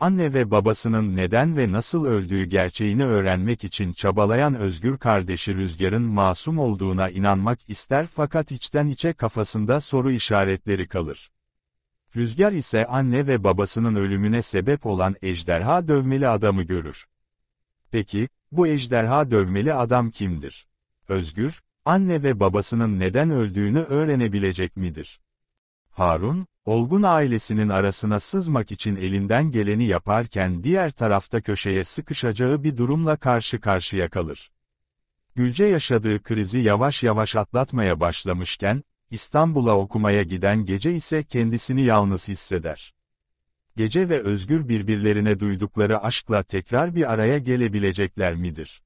anne ve babasının neden ve nasıl öldüğü gerçeğini öğrenmek için çabalayan özgür kardeşi Rüzgar'ın masum olduğuna inanmak ister fakat içten içe kafasında soru işaretleri kalır. Rüzgar ise anne ve babasının ölümüne sebep olan ejderha dövmeli adamı görür. Peki, bu ejderha dövmeli adam kimdir? Özgür, anne ve babasının neden öldüğünü öğrenebilecek midir? Harun, Olgun ailesinin arasına sızmak için elinden geleni yaparken diğer tarafta köşeye sıkışacağı bir durumla karşı karşıya kalır. Gülce yaşadığı krizi yavaş yavaş atlatmaya başlamışken, İstanbul'a okumaya giden gece ise kendisini yalnız hisseder. Gece ve Özgür birbirlerine duydukları aşkla tekrar bir araya gelebilecekler midir?